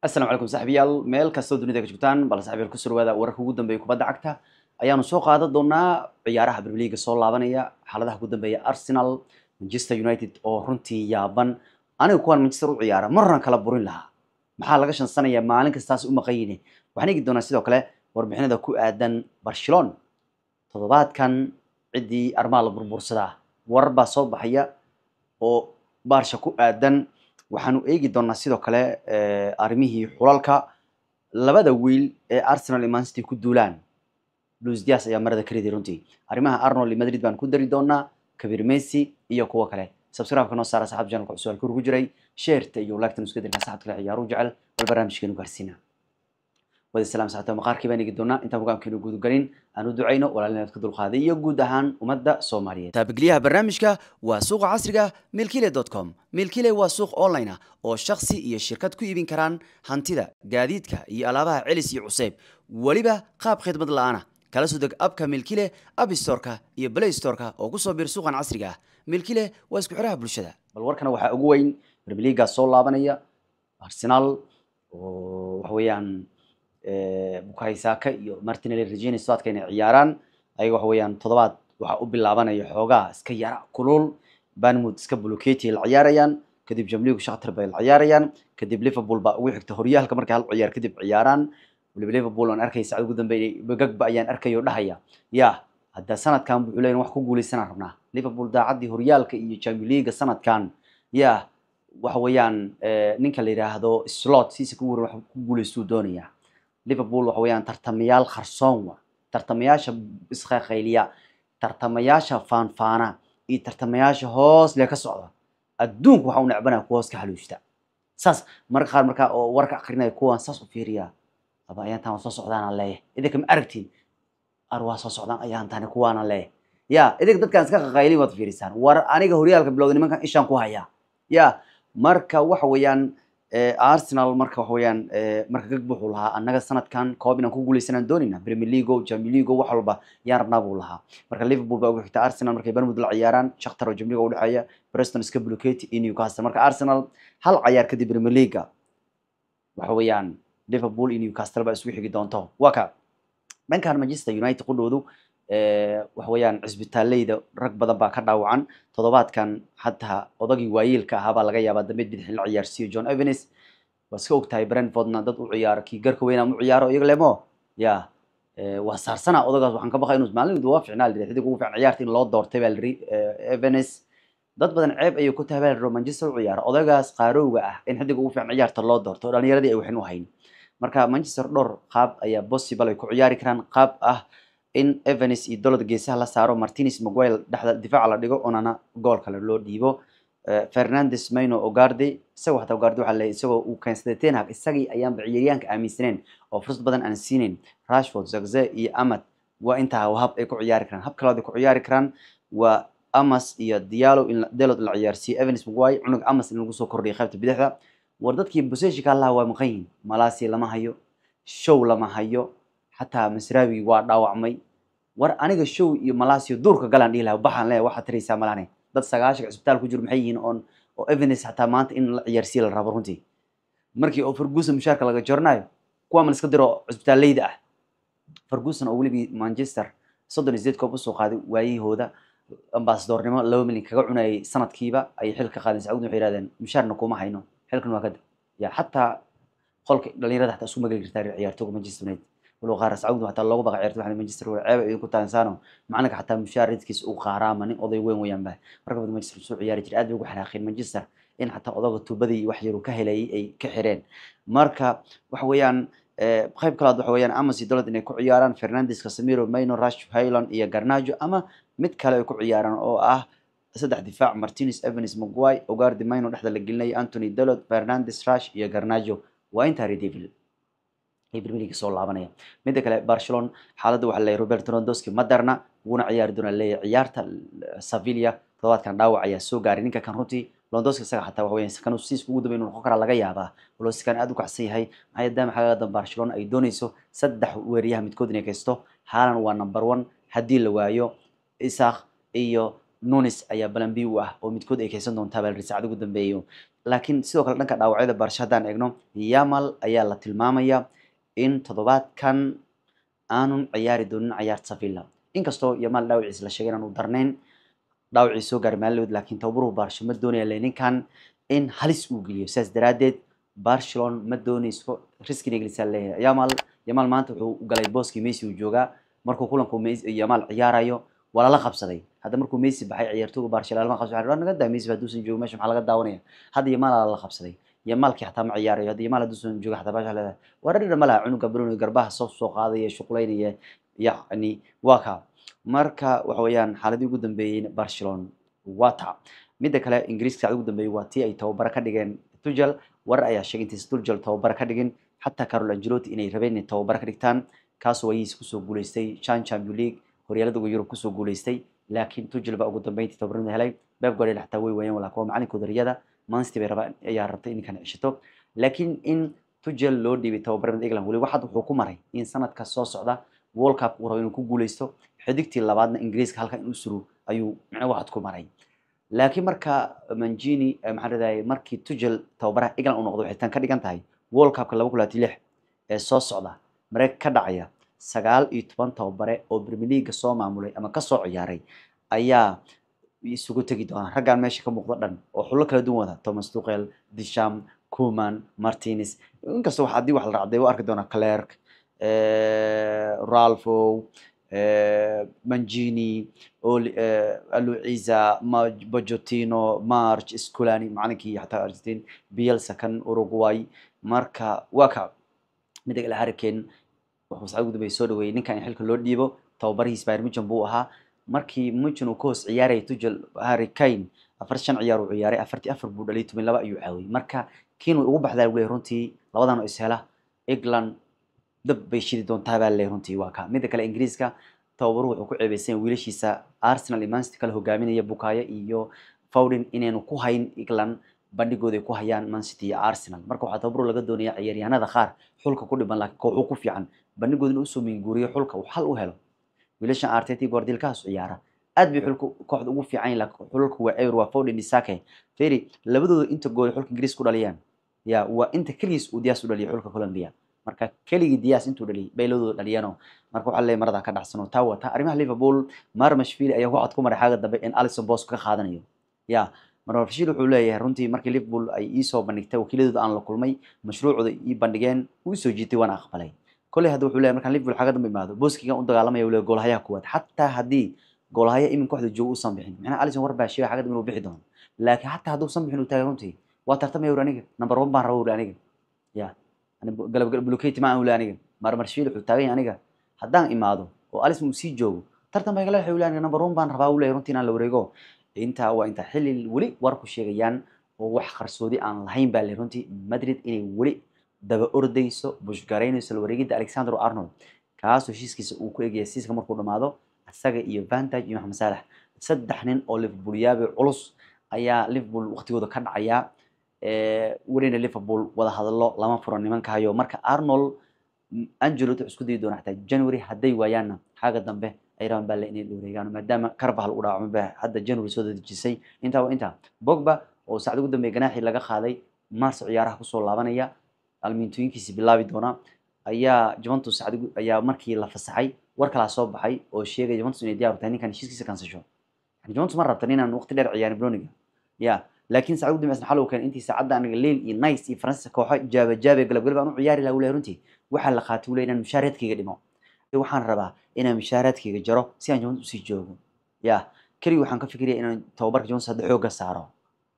asalam calaykum saxiibayaal meel kastoo dunida ka joogtaan bal saxiibayaal ku surwaada wararka ugu dambeeya kubadda cagta ayaanu soo qaadan doonaa ciyaaraha premier soo laabanaya xaaladaha ugu dambeeya arsenal manchester united oo runtii yaaban aniga kuwaan manchester u ciyaara marran kala burin lahaa maxaa laga shansanayaa maalin kastaas u maqan yihiin waxaan eegi doonaa sidoo kale warbixinada ku aadan barcelon toddobaadkan ciddii armaa la burbursadaa warar baa soo baxaya oo baarsha ku aadan waxaanu eegi doonaa sidoo kale eh, arrimihii xulalka labada wiil ee arsenal iyo mancity ku duulaan luis dias ayaa marada ka riday runtii arrimaha arnold iyo madrid baan ku dari doonaa kabir messi iyo kuwo kale subscribe-ka noo saara saxaab janalka cusub halkuu ku jiray sheerta iyo lagtan isku dirka saxabka kale ciyaaruhu jecel bal barnaamijkeenu gaarsiinaa wada igi doonaa intaan hogaamkeenu guudugalin aan ducayno walaal iyo guud ahaan ummadda soomaaliyeed taabigliyaha barnaamijka waa suuqa casriga milkile com milkile waa suuq online ah oo shaqsi iyo shirkad ku iibin karaan hantida gaadiidka iyo alaabaha celis iyo cuseyb weliba qaab khidmad la-aanah kala soo deg abka milkile abstoreka iyo play storeka oo kusoo biir suuqan casriga ah milkile waa isku xiraha bulshada bal warkana waxaa ugu weyn brmiliigaa soo laabanaya arsenaal oo waxa bukayo saaka iyo martinale regeni swaadka inay ciyaaraan ayaga waxa weeyaan toddobaad waxaa u bilaabanaya xoogaa iska yara kulul banmud iska bloketiay la ciyaarayaan kadib jamligu shaktar bay la ciyaarayaan kadib liverpool baa ugu xigta horyaalka markay hal ciyaar kadib ciyaaraan liverpool aan arkaya sacada ugu dambeeyay bagagba ayaan arkayo dhahaya ya hadda sanadkan wuxuu leeyahay wax ku guulaysanaa rabnaa liverpool daacaddii horyaalka iyo champions league sanadkan ya waxa weeyaan ninka la yidhaahdo slot siisa ku waran wax ku guulaystuu doonayaa liverpool waxa weeyaan tartamayaal qarsoon tartamayaasha iska tartamayaasha faanfaana iyo tartamayaasha hoos hoosle ka socda adduunku waxa u necbanaya kuwa hoos ka haluushta saas marka qaar markaa oo warka akrinaya kuwaan saas u fiiriyaa aba ayaantaan waa soo socdaana leeya idinka ma aragtiin ar soo socdaan ayaantani kuwaana leeya ya idinka dadkaan iska qaqaylin waad fiirisaan war aniga horyaalka bilowda nimankan ishaan ku hayaa ya marka waxa weeyaan arsenal marka waxa marka gag buxuu lahaa annaga sanadkan koob inaan ku guuleysanaan doonayna ah. premier leago jamie leago wax walba yaan rabnaa buu lahaa marka liverpool baa ugu xigta arsenal markay barmud la ciyaaraan shakhtar oo jamliga u dhexeeya preston iska buluketi iyo newcastle marka arsenal hal cayaar kadib premier leaga waxa weeyaan liverpool iyo newcastle baa isugu xigi doonto waa ka dhankan manchester united qudhoodu Eh, waxaweyaan cisbitaaleyda rag badan baa ka dhaawacan toddobaadkan hataa odagii waayeelka ahaabaa laga yaabaa dambeed bidixin la ciyaarsiiyo john evans waad iska ogtahay brentfordna dad u ciyaaro kii garka weynaa mu ciyaaro iyaga lemo ya eh, waa saarsana odagaas waxaan ka baqa inuu maalin waa ficnaa liri xidig ugu fiican ciyaarta in loo doortay baa liri eh, evans dad badan ceeb ayuu ku tahay baa liri manchester u ciyaaro odagaas qaarowga ah in xidig ugu fiican ciyaarta loo doorto dhalinyaradii ay waxin u hayn marka manchester dhowr qaab ayaa possible ay ku ciyaari karaan qaab ah in evans iyo dolada geesaha la saaro martinis mguil dhexda difaaca la dhigo onana kale loo dhiibo eh, fernandes mayno ogardi isagoo hataa ogarde waxaa leeyahay isagoo uu keensaday tenhag isagii ayaanba ciyaaryaanka aaminsaneen oo fursad badan aan siinayn rashford zagze iyo amad waa intaa hab ay ku ciyaari karaan hab kalaad ay ku ciyaari karaan waa amas iyo dialo in delod la ciyaarsiiyo evans mguil cunug amas in lagu soo kordhiyo qaybta bidixda war dadkii boseshika allaha waa maqan yihiin malasi lama hayo show lama hayo xataa masrawi waa dhaawacmay war aniga show iyo malaasio duurka galaan dhihi laha baxaan leeya waxaad tiraysaa malane dad sagaashan cisbitaal ku jiro maxay yihiin oon oo evidence xataa maanta in la ciyaarsiiya la rabo runtii markii oo ferguson mushaarka laga joranayo kuwaa ma la iska diro cisbitaaleyda ah ferguson oo welibii manchester soddon iyo koob usoo qaaday waayihooda ambasadornimo laba milyan kaga cunayay sanadkiiba ayay xil qaadeen sacuudi waxay yidhahdeen mushaarna kuma hayno xilkan waa kadib ya xataa qolka dhalinyarada xataa isku mageli kartaa ciyaartooga manchester united walow qaar sacuudi xataa loogu baqa ciyaarta waxaan Manchester wada ceeb ay ku taansano xataa mushaar uu qaaraama nin oday weyn weeyaan baa marka bad Manchester soo ciyaari jiray aad ugu xanaaqeen Manchester in xataa odaga tuubadii wax yar ka helay ay ka xireen marka wax weeyaan qayb kalaad waxa weeyaan ama si inay ku ciyaaraan Fernandes Casemiro mino Rash Haaland iyo garnajo ama mid kale ay ku ciyaaraan oo ah saddex difaac Martinez Evans Maguire Ogardi mino dhexda la gelinay antony dolod Fernandes Rash iyo garnajo waa inta Red iyo brmiliga soo laabanaya midda kale barcelona xaaladda waxa leeyahy robert rondoski ma darna wuuna ciyaari doona leeyahy ciyaarta eh, sevilla toddobaadkan dhaawac ayaa soo gaaray ninka runtii londoski isaga xataa waxa weyan kan siiska ugu dambay noqon karaa laga yaabaa loskan aad u kacsan yahay maadaama xagaaga barcelona ay doonayso saddex weeryaha midkood inay kaysto haalan waa number one haddii la waayo isaaq iyo nunis ayaa balambi u ah oo midkood ay kaysan doontaa baalri saacada ugu dambeeyo laakiin sidoo kale dhanka dhaawacyada barsha haddaan eegno yamal ayaa la tilmaamaya in toddobaadkan aanun ciyaari doonin ciyaarta Sevilla inkastoo yamaal dhaawaciis la sheegay inaanu darnayn dhaawacii soo gaaray Madrid laakiin tabaruhu ma doonaya ninkan in halis uu geliyo saas daraadeed barcelon ma doonayso riski negelisaa leeyahay maanta wuxuu u galay booskii Messi uu joogaa markuu kulanku yamaal ciyaarayo waa lala qabsaday hadda markuu Messi baxay ciyaartooyga Barcelona ma qabsan waxaa naga daa Messi haduusan joogin meesha maxaa laga daawanaya hadda Yamal la qabsaday iyo maalkii hataa ma ciyaarayo haddii maal hadduu soo jooga hataa baasha leedahay waradhina ma laha cunuga banuuni garbaha soo soo qaadaya shuqlaynaya yacni waa kaa marka waxa weeyaan xaaladii ugu dambeeyeyna barcelona waa taa midda kale ingiriiska saacdii ugu dambeeyey waa tii ay tababaro ka dhigeen tujal warar ayaa sheegay intiis tujal tababaro ka dhigin xataa carol angelotti inay rabeen inay tababaro ka dhigtaan kaas waayiis kusoo guulaystay chan champion league horyaalada yurub kusoo guulaystay laakiin tujal baa ugu dambeyntii tababarnimada helay beeb guardiola xataa way waayeen walaa kuwa macalinka hodariyada mansitii bay ayaa rabtay in kanecishato laakiin in tujel loo dhiibay tababarmid england weli waxaad wuxuu ku maray in sanadka soo socda world cup uu rabo inuu ku guuleysto xidigtii labaadna ingiriiska halkan inuu suru ayuu micno ku maray laakiin marka manjini eh, maxaan markii tujel tababaraha england uu noqdo waxay tan ka dhigan tahay world cupka laba kun lix ee soo socda mareyka ka dhacaya sagaal iyo toban tababare oo premier soo maamulay ama kasoo ciyaaray ayaa isugu tegi doonaan raggaan meesha ka muuqdo dhan oo xullo kala duwan wada thomas duqel disham kuman martinis inkastoo haddii wax la raacday waa arki doonaa clerk eh, ralfo eh, manjini eh, aluciza bajotino march sculani macalinkii xataa argentin bielsa kan uruguay marka waa ka midda kale hariken wuxuu sacad ugu dambey soo dhaweeyey ninkan in xilka loo dhiibo tababarihiis bayr buu ahaa markii munchin uu ka hoos ciyaarayay tujal harry kane afar shan ciyaar ciyaaray afartii afar buu dhaliyay toban ayuu caawiyey marka kiinuu ugu baxdaa lagu leeyahay runtii labadan ishela england dab bay shidi doontaa baa leeyahay runtii waa ka midda kale ingiriiska tababaruhu wuxuu ku ceebeysan wiilashiisa arsenal iyo manchester kale hogaaminaya bukaayo iyo fowden inaynu ku hayn england bandhigooda ku hayaan mancity iyo arsenal marka waxaa tababaru laga doonayaa ciyaaryahanada qaar xulka ku dhiban laakiin kooxuu ku fiican bandhigooda usoo minguuriyo xulka uu u helo wiilashan arteti goordilkahaas ciyaara aad bay xulka kooxda ugu fiican xulalka waa ewer waa foden isake feri labadooda inta gool xulka ingiriis ku dhaliyaan ya waa inta keligiis uu diyaas u dhaliyay xulka colombia marka keligii diyaas intuu dhaliyay bay labadooda dhaliyeeno marka waxaa leeyahay maradaa ka dhacsano taa waa taa arrimaha liverpool marmashvili ayaa waxaad ku maray xaaga dambe in alison bosco ka qaadanayo ya marmashvili wuxuu leeyahay runtii markii liverpool ay iisoo bandhigtay wakiiladooda aan la kulmay mashruucooda ii bandhigeen uu soo jiitay waan aqbalay koley hadda wuxuu leeyahy markaan liverpool xagga dambe imaado booskiga u dagaalamaya uu leeyahy goolahayaha kuwaad xataa haddii goolahayo imin kooxda joogo uusan bixin macnaha alison war baa dambe inuu bixi doono laakiin xataa hadduusan bixin uu taagan runtii waa tartamaya uri aniga number one baan rabo uri aniga ya galabgalab bloketi uli aniga marmarshiil wuxuu taagan yahay aniga haddaan imaado oo alison uu sii joogo tartan bay kaleexay uli aniga number one baan rabaa uu runtii inaan la wareego intaa waa intaa xilli weli warku sheegayaan oo wax qarsoodi aan lahayn baa le runtii madrid inay weli daba ordayso bushgaraynayso wareegida alexandro arnold kaasoo heshiiskiisa uu ku egaya siiska markuu dhamaado isaga iyo vantage iyo maxamed saalax saddex nin oo liverpool yaabi culus ayaa liverpool waqtigooda ka dhacayaa eh, welina liverpool wadahadlo hadallo lama furo nimankahayo marka arnold mm, angelot isku dayi doona xataa january hadday waayaanna xaaga dambe ay rabaan baa inay dhowreegaan maadaama karbahal u dhaco maba hadda january soo dadejisay intaa intaa bogba oo saacad ugu dambeeya ganaaxii laga qaaday marso ciyaaraha kusoo laabanaya mintooyinkiisi bilaabi doona ayaa juventus ayaa markii la fasaxay war kalaa soo baxay oo sheegay juventus inay diyar tahay ninkan heshiiskiisa kansasho juventus ma rabtan inaan waqti dheer ciyaarin broniga ya laakiin saacad ugu dambaysan xalow kan intii saacadda anaga leil iyo nice iyo faransiiska kooxo jaaba galabgalab aan u ciyaari laha wulahay runtii waxaa la qaatay wulahay inaan mushaharaadkayga dhimo waxaan rabaa inaan mushaharaadkayga jaro si aan juventus usii joogo ya keligii waxaan ka fikiraya inaan tababarka juventus hadda xoogga saaro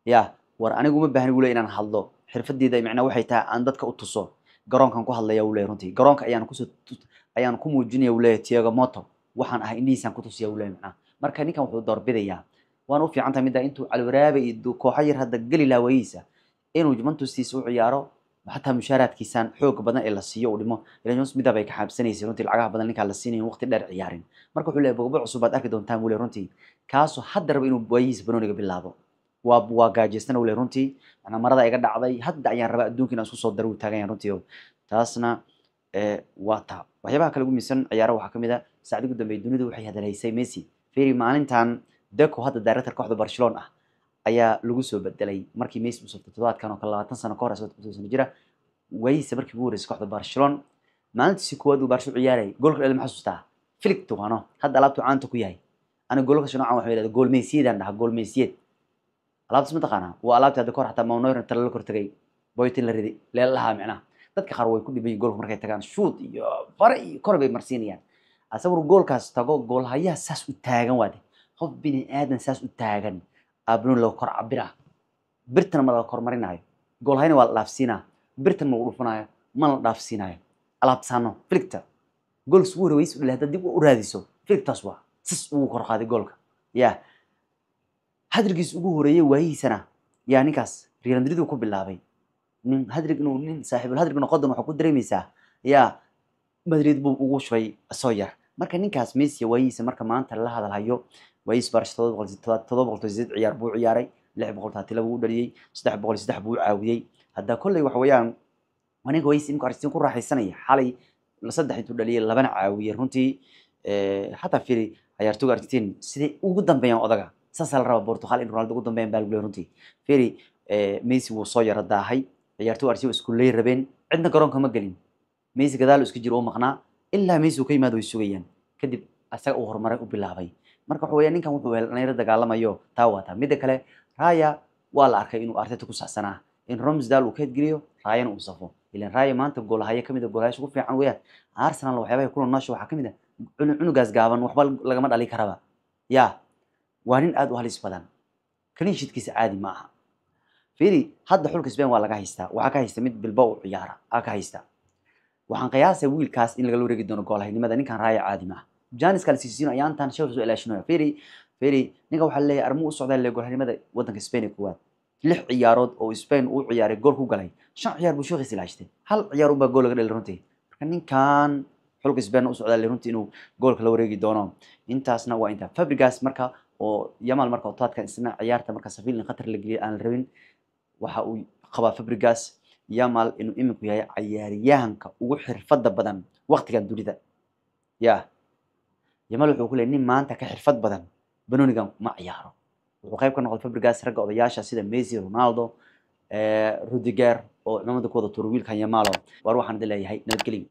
ya war aniguma baahni buu le inaan hadlo xirfadeyda macnaa waxay tahay aan dadka u tuso garoonkan ku hadlaya wuu leeyahay runtii garoonka ayaan kusoo ayaan ku muujinaya wuu leeyahay moto waxaan ah indhihiisaan ku tusiya wuu macnaa marka ninkan wuxuu doorbidayaa waana u fiican tahay middaa intuu calwaraabe iyo kooxo yar hadda geli laawayeysa inuu jumantustiisa u ciyaaro xataa mushaaraadkiisaan xoog badan ee la siiyo uu dhimo ilajones midaa bay ka xaabsanaysay runtii lacagaha badan ninkaa la siinayin waqti dheer ciyaarin marka wuxuu leeyahay bogbo cusub arki doontaan wuu leeyahay runtii kaasoo hadda raba inuu waayihiisa banooniga bilaabo waa waa gaajaysan runtii manaa marada iga dhacday hadda ayaan rabaa adduunka inaan isku soo daro wuu taaganyah taasna eh, waa taa waxyaabaha kale ugu miisan ciyaaraha waxaa kamid a ah, saacdi ugu dambeey dunidu waxay hadalhaysay messi feri maalintan deco hadda director kooxda barcelona ah ayaa lagu soo bedelay markii messi usoo toddobaadkan oo kale labaatan sano ka hor soo sano jira waayihiisa markii ugu horreysay kooxda barcelona maalintiisii koowaad uu barcelona ciyaarayay goolka dhali ma xasuustaa felix hadda alaabtuu caanta ku yahay aniga goolka shanacan waxaan yidhahda gool meysiyadaan dhaha gool meysiyad alaabtaas mataqaanaa waa alaabti hadda kahor xataa maunoyran tala kor tegay boytin la riday leelahaa micnaha dadka qaar way ku dhiban yihin markay tagaan shuud iyo fare iyo kor bay marsiinayaan asawar goolkaas tago goolhayaha saas u taagan waade qof bini aadan saas u taagan abnoon laga kor cabira birtana ma laga kor marinaayo waa la dhaafsiinaa birtana ma lagu dhufanaayo mana la dhaafsiinaayo alaabtasaano filigta goolka ugu horweys u dhali dib u raadiso filigtaas waa sas ugu kor qaaday goolka yaa hadrigiis ugu horeeyey waayihiisana yaa ninkaas Real ku bilaabay nin hadrig inuu nin saaxiibul hadrig noqodan waxa ku dareemaysaa ayaa Madrid buu ugu shubay soo yar marka ninkaas Messi waayihiisa marka maanta la hadalhayo waayihiis Barcelona 700 ciyaar buu ciyaaray 632 buu dhaliyay 303 buu caawiyay hadda kulli wax weeyaan waniga waayihiis in ku ku raaxaysanaya xalay la saddex intuu dhaliyay labana caawiyay runtii ee hataa fiiri ciyaartooyga Argentina ugu dambeeyaan odaga saasaa la rabaa Portugal in Ronaldo ugu dambeyn baa lagu leeyahay runtii Ferry eh, Messi wuu soo yara daahay ciyaartoy Arsenal isku leey rabeen cidna garoonka ma gelin Messi gadaal isku jiro oo maqnaa ilaa Messi uu ka yimaado way sugayaan kadib asaga uu horumaray u bilaabay marka waxa weeyaan ninkan wuxuu dhalinyaro dagaalamayo taa waa taa midda kale Raya waa la arkay inuu Arteta ku saxsanaa in Ramsdale uu ka hedgeliyo uu safo ilan Raya maanta goolahaya kamid ah ugu fiican weeyaan Arsenal waxyaabaha kula noosha waxaa kamid ah cunugaas gaaban waxba lagama dhali karaba yaa waa nin aad u halis badan kalinshiidkiisa caadi ma aha fiiri hadda xulka sbain waa laga haystaa waxaa ka haysta mid bilba u ciyaara aa ka haysta waxaan qiyaasaya wiilkaas in lagala wareegi doono goolahaynimada ninkan raaya caadi ma aha janis kalsiisino ayaantan sheekh soo ilaashinaya fiiri fiiri ninkan waxaa leeyahay arrimo u socdaa lee goolahaynimada wadanka spain ee koowaad lix ciyaarood oo spain uu ciyaaray gool ku galay shan ciyaar buu sheekhiis ilaashitay hal ciyaar unbaa gool laga dhali runtii marka ninkan xulka spain u le runtii inuu goolka la wareegi doono intaasna waa intaa fabrigas marka oo yamal marka otaadkan isna ciyaarta marka safiilin khatar la geliya aan la rabin waxa uu qabaa fabrigas yamal inuu iminku yahay cayaaryahanka ugu xirfadda badan waqtigan dunida ya yamal wuxuu ku leeyay nin maanta ka xirfad badan banonigan ma ciyaaro wuxuu qayb ka noqday fabrigas ragga odayaasha sida messi ronaldo eh, rudiger oo cimaamada kuwada wada wiilkan yamalo war waxaan leeyahay nabadgelyo